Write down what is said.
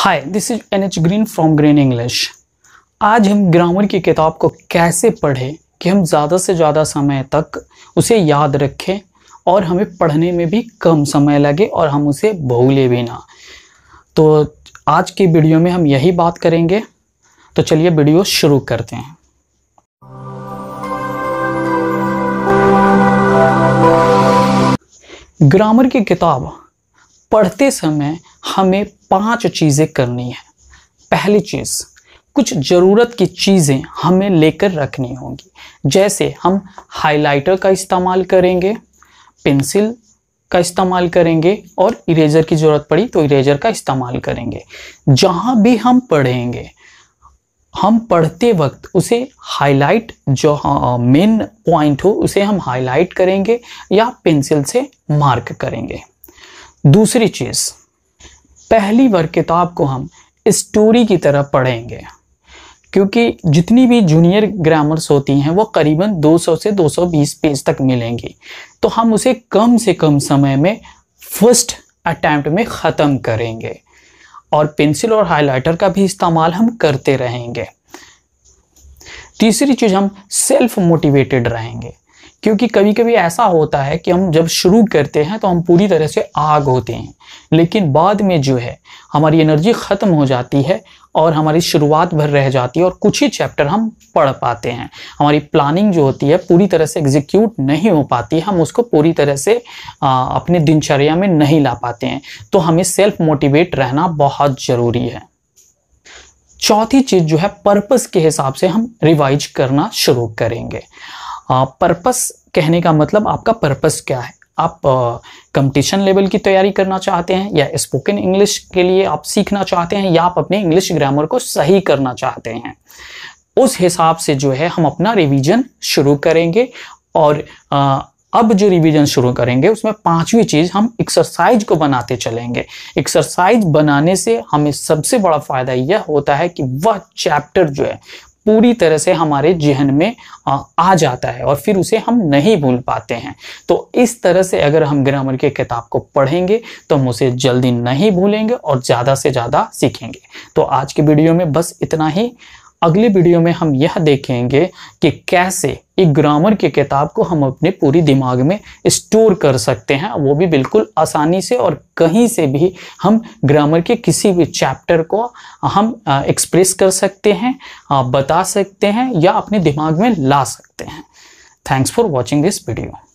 hi this is N H Green from Green English आज हम grammar की किताब को कैसे पढ़ें कि हम ज़्यादा से ज़्यादा समय तक उसे याद रखें और हमें पढ़ने में भी कम समय लगे और हम उसे भूलें भी ना तो आज की वीडियो में हम यही बात करेंगे तो चलिए वीडियो शुरू करते हैं ग्रामर की किताब पढ़ते समय हमें पांच चीज़ें करनी है पहली चीज़ कुछ ज़रूरत की चीज़ें हमें लेकर रखनी होंगी जैसे हम हाइलाइटर का इस्तेमाल करेंगे पेंसिल का इस्तेमाल करेंगे और इरेजर की ज़रूरत पड़ी तो इरेजर का इस्तेमाल करेंगे जहां भी हम पढ़ेंगे हम पढ़ते वक्त उसे हाईलाइट जो मेन हाँ, पॉइंट हो उसे हम हाईलाइट करेंगे या पेंसिल से मार्क करेंगे दूसरी चीज़ पहली बार किताब को हम स्टोरी की तरह पढ़ेंगे क्योंकि जितनी भी जूनियर ग्रामर्स होती हैं वो करीबन 200 से 220 पेज तक मिलेंगी तो हम उसे कम से कम समय में फर्स्ट अटैम्प्ट में ख़त्म करेंगे और पेंसिल और हाइलाइटर का भी इस्तेमाल हम करते रहेंगे तीसरी चीज़ हम सेल्फ मोटिवेटेड रहेंगे क्योंकि कभी कभी ऐसा होता है कि हम जब शुरू करते हैं तो हम पूरी तरह से आग होते हैं लेकिन बाद में जो है हमारी एनर्जी ख़त्म हो जाती है और हमारी शुरुआत भर रह जाती है और कुछ ही चैप्टर हम पढ़ पाते हैं हमारी प्लानिंग जो होती है पूरी तरह से एग्जीक्यूट नहीं हो पाती है हम उसको पूरी तरह से आ, दिनचर्या में नहीं ला पाते हैं तो हमें सेल्फ मोटिवेट रहना बहुत ज़रूरी है चौथी चीज़ जो है पर्पस के हिसाब से हम रिवाइज करना शुरू करेंगे पर्पस कहने का मतलब आपका पर्पस क्या है आप कंपटीशन लेवल की तैयारी करना चाहते हैं या स्पोकन इंग्लिश के लिए आप सीखना चाहते हैं या आप अपने इंग्लिश ग्रामर को सही करना चाहते हैं उस हिसाब से जो है हम अपना रिवीजन शुरू करेंगे और आ, अब जो रिवीजन शुरू करेंगे उसमें पांचवी चीज हम एक्सरसाइज को बनाते चलेंगे एक्सरसाइज बनाने से हमें सबसे बड़ा फायदा यह होता है कि वह चैप्टर जो है पूरी तरह से हमारे जहन में आ जाता है और फिर उसे हम नहीं भूल पाते हैं तो इस तरह से अगर हम ग्रामर के किताब को पढ़ेंगे तो हम उसे जल्दी नहीं भूलेंगे और ज़्यादा से ज़्यादा सीखेंगे तो आज के वीडियो में बस इतना ही अगली वीडियो में हम यह देखेंगे कि कैसे एक ग्रामर की किताब को हम अपने पूरी दिमाग में स्टोर कर सकते हैं वो भी बिल्कुल आसानी से और कहीं से भी हम ग्रामर के किसी भी चैप्टर को हम एक्सप्रेस कर सकते हैं बता सकते हैं या अपने दिमाग में ला सकते हैं thanks for watching this video